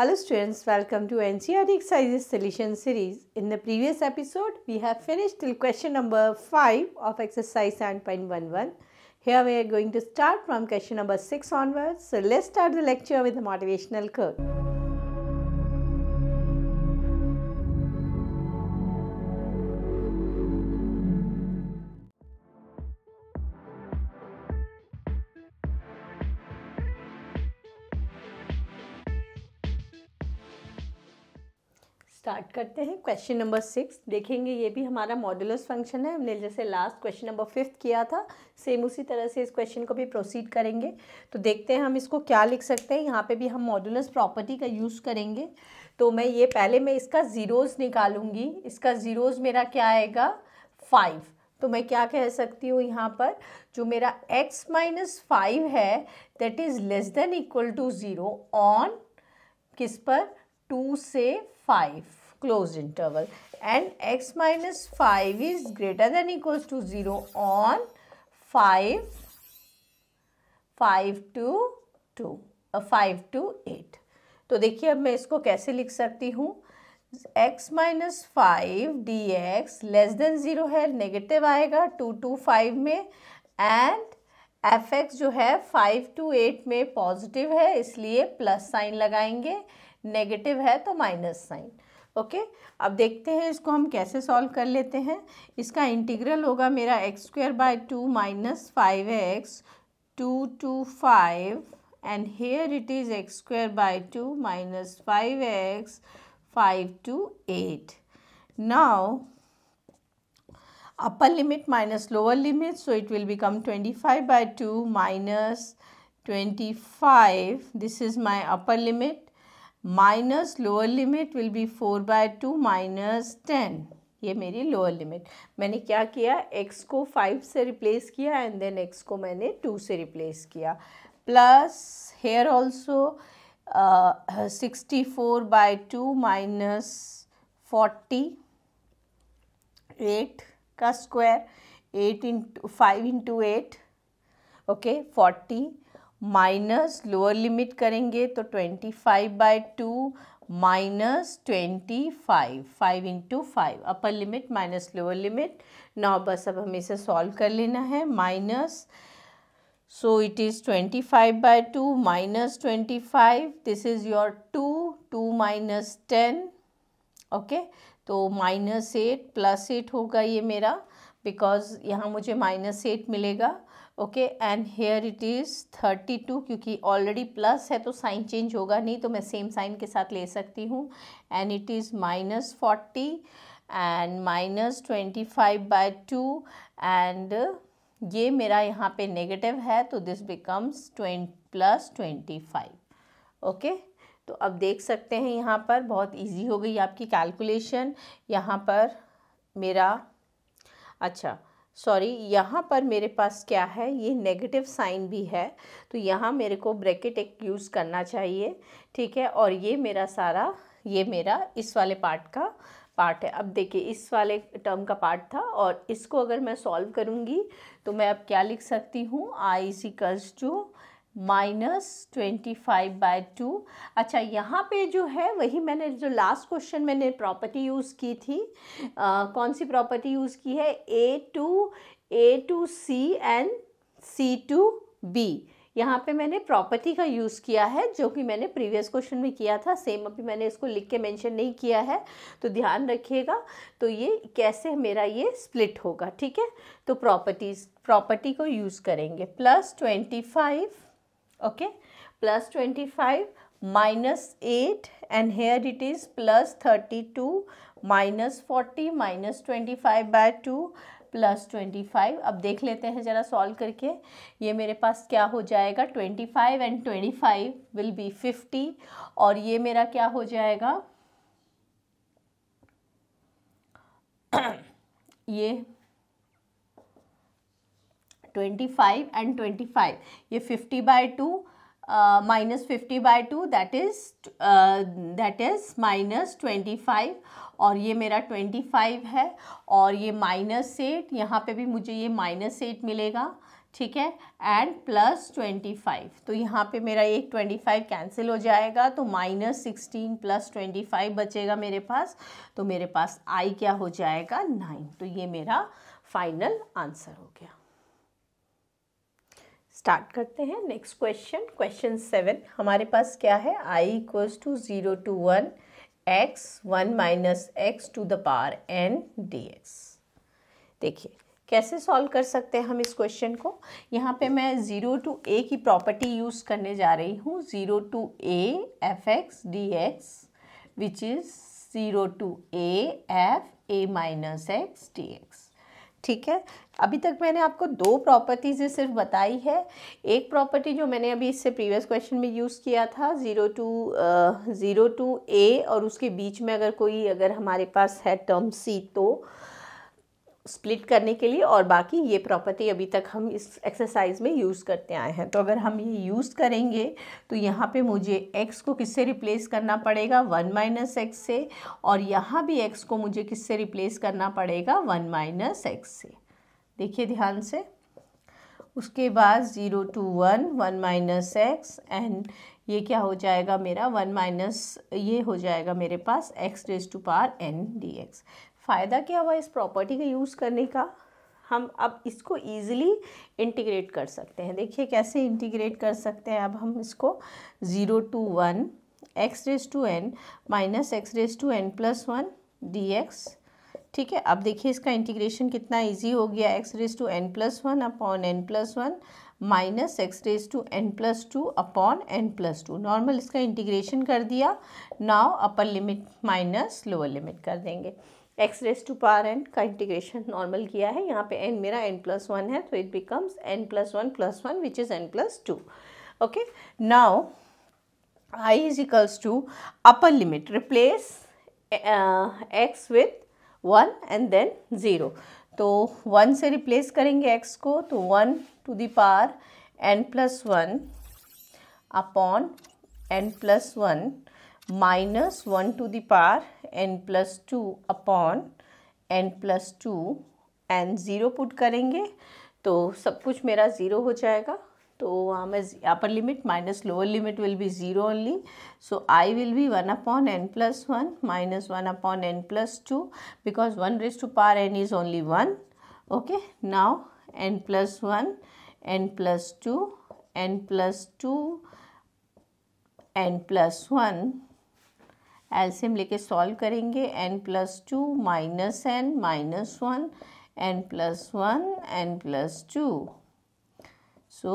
Hello students, welcome to NCERT Exercises Solution Series. In the previous episode, we have finished till question number 5 of exercise 7.11. Here we are going to start from question number 6 onwards. So let's start the lecture with a motivational quote. Start करते हैं question number six देखेंगे ये भी हमारा modulus function है हमने जैसे last question number fifth किया था सेम उसी तरह से इस क्वेश्चन को भी प्रोसीड करेंगे तो देखते हैं हम इसको क्या लिख सकते हैं यहाँ पे भी हम मॉडुलस प्रॉपर्टी का यूज़ करेंगे तो मैं ये पहले मैं इसका ज़ीरोज़ निकालूंगी इसका ज़ीरोज़ मेरा क्या आएगा फाइव तो मैं क्या कह सकती हूँ यहाँ पर जो मेरा एक्स माइनस फाइव है that is less than equal to zero on किस पर टू से five close interval and x minus five is greater than equals to zero on five five to to five to eight तो देखिए अब मैं इसको कैसे लिख सकती हूँ x minus five d x less than zero है नेगेटिव आएगा टू टू फाइव में एंड एफ एक्स जो है फाइव टू एट में पॉजिटिव है इसलिए प्लस साइन लगाएंगे नेगेटिव है तो माइनस साइन ओके अब देखते हैं इसको हम कैसे सॉल्व कर लेते हैं इसका इंटीग्रल होगा मेरा x square by two minus five x to to five and here it is x square by two minus five x five to eight now minus lower limit so it will become twenty five by two minus twenty five this is my upper limit minus lower limit will be four by two minus ten ये मेरी lower limit मैंने क्या किया x को five से replace किया and then x को मैंने टू से रिप्लेस किया plus here also sixty four by two minus forty eight का square eight into five into eight okay forty minus lower limit करेंगे तो twenty five by two minus twenty five five into five upper limit minus lower limit नौ बस अब हमें इसे solve कर लेना है minus so it is twenty five by two minus twenty five this is your two two minus ten okay तो minus eight plus eight होगा ये मेरा बिकॉज़ यहाँ मुझे माइनस एट मिलेगा okay and here it is thirty two क्योंकि already plus है तो साइन चेंज होगा नहीं तो मैं सेम साइन के साथ ले सकती हूँ and it is minus forty and minus twenty five by two and ये मेरा यहाँ पे नेगेटिव है तो this becomes twenty plus twenty five okay तो अब देख सकते हैं यहाँ पर बहुत इजी हो गई आपकी कैलकुलेशन यहाँ पर मेरा अच्छा सॉरी यहाँ पर मेरे पास क्या है ये नेगेटिव साइन भी है तो यहाँ मेरे को ब्रैकेट एक यूज़ करना चाहिए ठीक है और ये मेरा सारा ये मेरा इस वाले पार्ट का पार्ट है अब देखिए इस वाले टर्म का पार्ट था और इसको अगर मैं सॉल्व करूँगी तो मैं अब क्या लिख सकती हूँ I see cause two minus twenty five by two अच्छा यहाँ पे जो है वही मैंने जो लास्ट क्वेश्चन मैंने प्रॉपर्टी यूज़ की थी आ, कौन सी प्रॉपर्टी यूज़ की है a to a to c and c to b यहाँ पे मैंने प्रॉपर्टी का यूज़ किया है जो कि मैंने प्रीवियस क्वेश्चन में किया था सेम अभी मैंने इसको लिख के मेंशन नहीं किया है तो ध्यान रखिएगा तो ये कैसे मेरा ये स्प्लिट होगा ठीक है तो प्रॉपर्टीज़ प्रॉपर्टी को यूज़ करेंगे plus twenty five okay plus 25 minus 8 and here it is plus 32 minus 40 minus 25 by 2 plus twenty five अब देख लेते हैं ज़रा सॉल्व करके ये मेरे पास क्या हो जाएगा twenty five and twenty five will be fifty और ये मेरा क्या हो जाएगा ये twenty five and twenty five ये fifty by two minus fifty by two that is that is minus twenty five और ये मेरा ट्वेंटी फाइव है और ये माइनस एट यहाँ पे भी मुझे ये माइनस एट मिलेगा ठीक है एंड प्लस ट्वेंटी फाइव तो यहाँ पे मेरा एक ट्वेंटी फाइव कैंसिल हो जाएगा तो minus sixteen plus twenty five बचेगा मेरे पास तो मेरे पास आई क्या हो जाएगा नाइन तो ये मेरा फाइनल आंसर हो गया स्टार्ट करते हैं नेक्स्ट क्वेश्चन क्वेश्चन सेवन हमारे पास क्या है I equals to zero to one x one minus x to the power n d x देखिए कैसे सॉल्व कर सकते हैं हम इस क्वेश्चन को यहाँ पे मैं ज़ीरो टू ए की प्रॉपर्टी यूज़ करने जा रही हूँ zero to a f x D x which is zero to a f a minus x D x ठीक है अभी तक मैंने आपको दो प्रॉपर्टीज़ सिर्फ बताई है एक प्रॉपर्टी जो मैंने अभी इससे प्रीवियस क्वेश्चन में यूज़ किया था zero to zero to a और उसके बीच में अगर कोई अगर हमारे पास है टर्म सी तो स्प्लिट करने के लिए और बाकी ये प्रॉपर्टी अभी तक हम इस एक्सरसाइज में यूज़ करते आए हैं तो अगर हम ये यूज़ करेंगे तो यहाँ पे मुझे एक्स को किससे रिप्लेस करना पड़ेगा वन माइनस एक्स से और यहाँ भी एक्स को मुझे किससे रिप्लेस करना पड़ेगा वन माइनस एक्स से देखिए ध्यान से उसके बाद zero to one one minus x and ये क्या हो जाएगा मेरा वन माइनस ये हो जाएगा मेरे पास x raise to power n d x फ़ायदा क्या हुआ इस प्रॉपर्टी का यूज़ करने का हम अब इसको ईज़िली इंटीग्रेट कर सकते हैं देखिए कैसे इंटीग्रेट कर सकते हैं अब हम इसको zero to one x raise to n minus x raise to n plus one d x ठीक है अब देखिए इसका इंटीग्रेशन कितना ईजी हो गया x raise to n plus one upon n plus one minus x raise to n plus two upon n plus two normal इसका integration कर दिया now upper limit minus lower limit कर देंगे x raise to power n का integration normal किया है यहाँ पे एन मेरा एन प्लस वन है तो it becomes n plus one plus one which is n plus two okay now I is equals to upper limit replace x with one and then zero तो one से replace करेंगे x को तो one to power n plus one upon n plus one minus one to the power n plus two upon n plus two and zero put करेंगे तो सब कुछ मेरा ज़ीरो हो जाएगा तो वहाँ मैं upper limit minus lower limit will be zero only so I will be one upon n plus one minus one upon n plus two because one raise to power n is only one okay now n plus one n plus two n plus two n plus one LCM लेके solve करेंगे n plus two minus n minus one n plus one n plus two so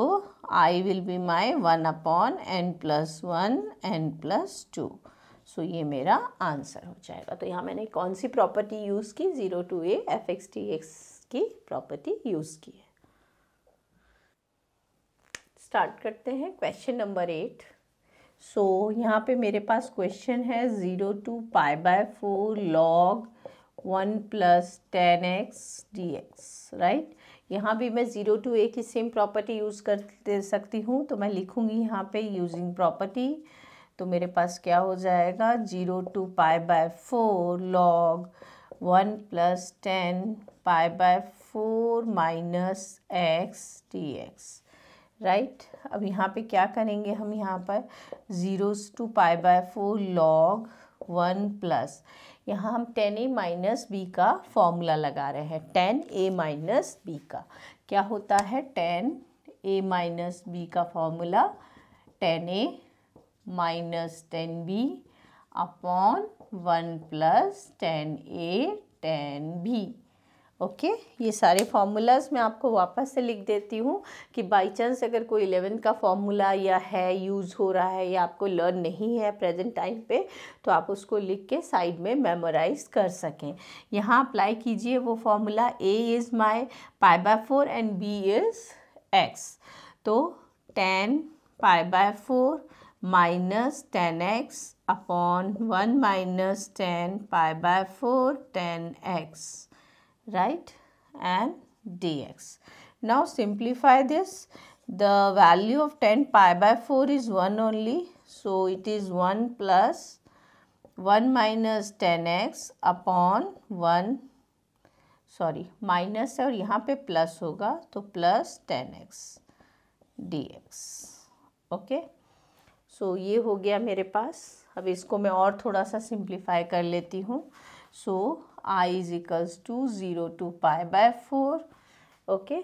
I will be my one upon n plus one n plus two सो ये मेरा answer हो जाएगा तो यहाँ मैंने कौन सी प्रॉपर्टी यूज़ की zero to a f x d x की प्रॉपर्टी यूज़ की है स्टार्ट करते हैं question number eight so so, यहाँ पे मेरे पास क्वेश्चन है zero to pi by four log one plus ten x D x right यहाँ भी मैं ज़ीरो टू ए की सेम प्रॉपर्टी यूज़ कर दे सकती हूँ तो मैं लिखूँगी यहाँ पे यूजिंग प्रॉपर्टी तो मेरे पास क्या हो जाएगा zero to pi by four log one plus tan pi by four minus x D x right अब यहाँ पे क्या करेंगे हम यहाँ पर zero to pi by four log one plus यहाँ हम टेन ए माइनस बी का फॉर्मूला लगा रहे हैं टेन ए माइनस बी का क्या होता है टेन ए माइनस बी का formula tan A minus tan B upon one plus tan A tan B okay okay, ये सारे फार्मूलाज मैं आपको वापस से लिख देती हूँ कि बाई चांस अगर कोई इलेवेंथ का फार्मूला या है यूज़ हो रहा है या आपको लर्न नहीं है प्रेजेंट टाइम पे तो आप उसको लिख के साइड में मेमोराइज कर सकें यहाँ अप्लाई कीजिए वो formula a is my pi by four and b is x तो ten pi by four minus ten x upon one minus ten pi by four ten x right and dx. Now simplify this. The value of 10 pi by 4 is 1 only. So it is 1 plus 1 minus 10x upon 1 sorry minus है और यहाँ पे plus होगा तो plus ten x D x okay so ये हो गया मेरे पास अब इसको मैं और थोड़ा सा सिंप्लीफाई कर लेती हूँ so I is equals to zero to pi by four okay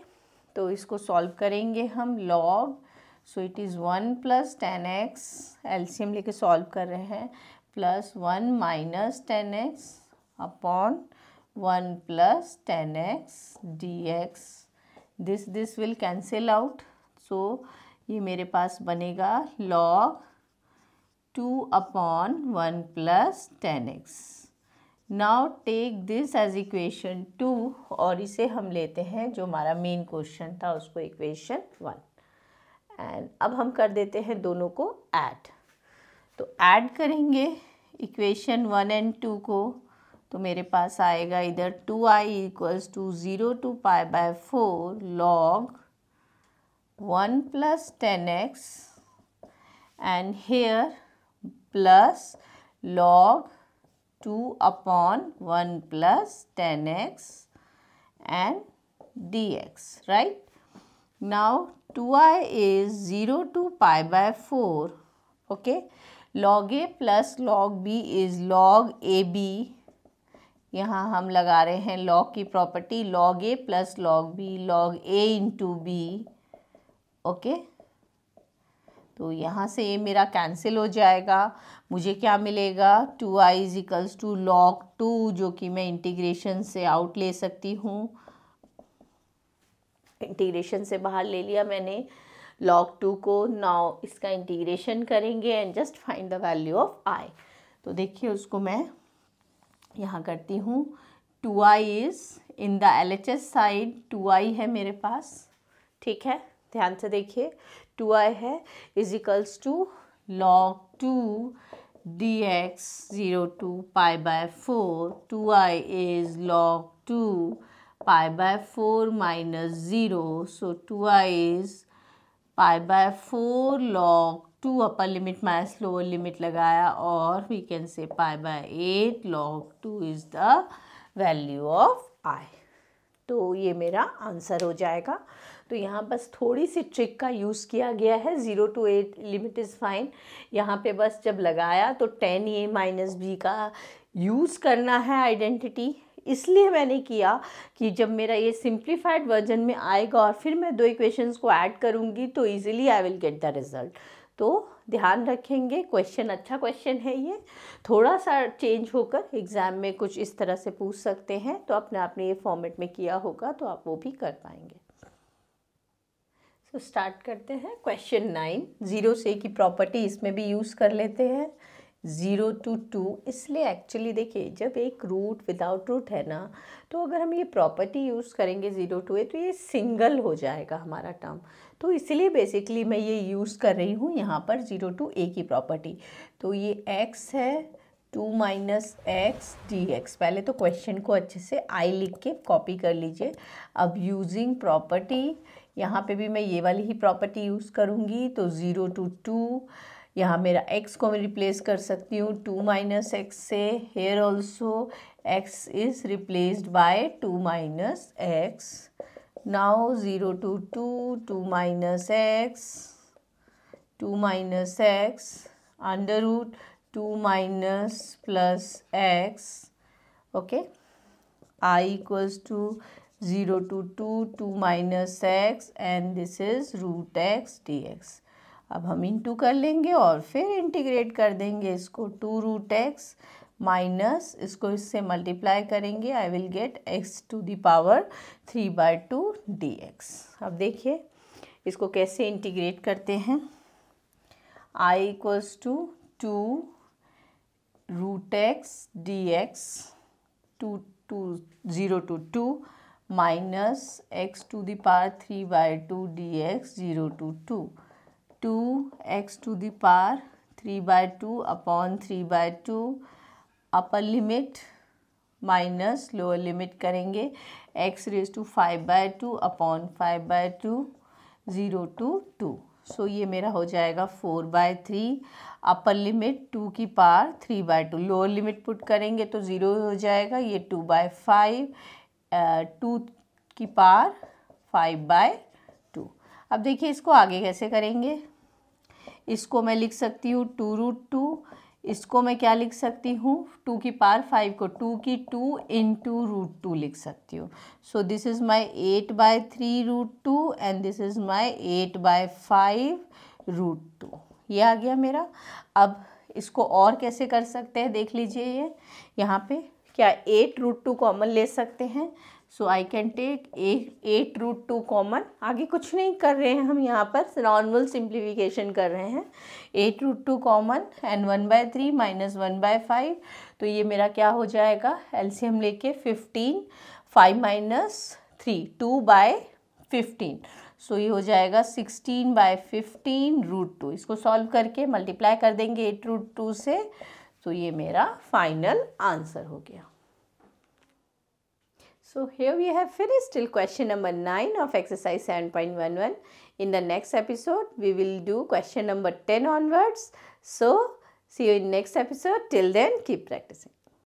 तो इसको सॉल्व करेंगे हम log so it is one plus ten x एल्शियम लेके सॉल्व कर रहे हैं plus one minus ten x upon one plus ten x D x this this will cancel out so ये मेरे पास बनेगा log two upon one plus ten x now take this as equation two और इसे हम लेते हैं जो हमारा मेन क्वेश्चन था उसको इक्वेशन वन एंड अब हम कर देते हैं दोनों को ऐड तो ऐड करेंगे इक्वेशन वन एंड टू को तो मेरे पास आएगा इधर two I equals to zero to pi by four log one plus ten x and here plus log two upon one plus ten x and d x right now two I is zero to pi by four okay log a plus log b is log a b यहाँ हम लगा रहे हैं log की property log a plus log b log a into b okay तो यहाँ से ये मेरा कैंसिल हो जाएगा मुझे क्या मिलेगा two I is two log two जो कि मैं इंटीग्रेशन से आउट ले सकती हूँ इंटीग्रेशन से बाहर ले लिया मैंने लॉग टू को नाउ इसका इंटीग्रेशन करेंगे and just find the value of I तो देखिए उसको मैं यहाँ करती हूँ two I is in the L H S side two I है मेरे पास ठीक है ध्यान से देखिए टू आई है is equals to log two D x zero to pi by four two I is log two pi by four minus zero so two I is pi by four log two upper limit minus lower limit लगाया और we can say pi by eight log two is the value of I तो ये मेरा answer हो जाएगा तो यहाँ बस थोड़ी सी ट्रिक का यूज़ किया गया है zero to eight limit is fine यहाँ पे बस जब लगाया तो टेन ए माइनस बी का यूज़ करना है आइडेंटिटी इसलिए मैंने किया कि जब मेरा ये सिंप्लीफाइड वर्जन में आएगा और फिर मैं दो इक्वेशंस को ऐड करूँगी तो easily I will get the result तो ध्यान रखेंगे क्वेश्चन अच्छा क्वेश्चन है ये थोड़ा सा चेंज होकर एग्ज़ाम में कुछ इस तरह से पूछ सकते हैं तो अपने आपने ये फॉर्मेट में किया होगा तो आप वो भी कर पाएंगे सो so, स्टार्ट करते हैं क्वेश्चन नाइन ज़ीरो से की प्रॉपर्टी इसमें भी यूज़ कर लेते हैं ज़ीरो टू टू इसलिए एक्चुअली देखिए जब एक रूट विदाउट रूट है ना तो अगर हम ये प्रॉपर्टी यूज़ करेंगे ज़ीरो टू ए तो ये सिंगल हो जाएगा हमारा टर्म तो इसलिए बेसिकली मैं ये यूज़ कर रही हूँ यहाँ पर ज़ीरो टू ए की प्रॉपर्टी तो ये एक्स है two minus x D x पहले तो क्वेश्चन को अच्छे से आई लिख के कॉपी कर लीजिए अब यूजिंग प्रॉपर्टी यहाँ पे भी मैं ये वाली ही प्रॉपर्टी यूज़ करूँगी तो ज़ीरो टू टू यहाँ मेरा एक्स को मैं रिप्लेस कर सकती हूँ टू माइनस एक्स से here also x is replaced by two minus x now zero to two two minus x two minus x under root two minus plus x okay I equals to zero to two two minus x and this is root x D x अब हम into कर लेंगे और फिर integrate कर देंगे इसको to root x minus इसको इससे मल्टीप्लाई करेंगे I will get x to the power three by two D x अब देखिए इसको कैसे इंटीग्रेट करते हैं I equals to two root x D x to two zero to two minus x to the power three by two D x zero to two two x to the power three by two upon three by two upper limit minus lower limit करेंगे x raise to five by two upon five by two zero to two सो ये मेरा हो जाएगा four by three upper limit two की power three by two lower limit put करेंगे तो zero हो जाएगा ये टू बाय फाइव टू की पार फाइव बाय टू अब देखिए इसको आगे कैसे करेंगे इसको मैं लिख सकती हूँ टू रूट टू इसको मैं क्या लिख सकती हूँ टू की पार फाइव को टू की two in two root two लिख सकती हूँ so this is my eight by three root two and this is my eight by five root two ये आ गया मेरा अब इसको और कैसे कर सकते हैं देख लीजिए ये यहाँ पे क्या एट रूट टू कॉमन ले सकते हैं so I can take eight root two common आगे कुछ नहीं कर रहे हैं हम यहाँ पर नॉर्मल सिंप्लीफिकेशन कर रहे हैं eight root two common and one by three minus one by five तो ये मेरा क्या हो जाएगा एलसीएम लेके fifteen five minus three two by fifteen so ये हो जाएगा sixteen by fifteen root two इसको सॉल्व करके मल्टीप्लाई कर देंगे एट रूट टू से सो तो ये मेरा फाइनल आंसर हो गया सो हेव यू हैव फिर still question number nine of exercise seven point one one in the next episode we will do question number ten onwards so see you in next episode till then keep practising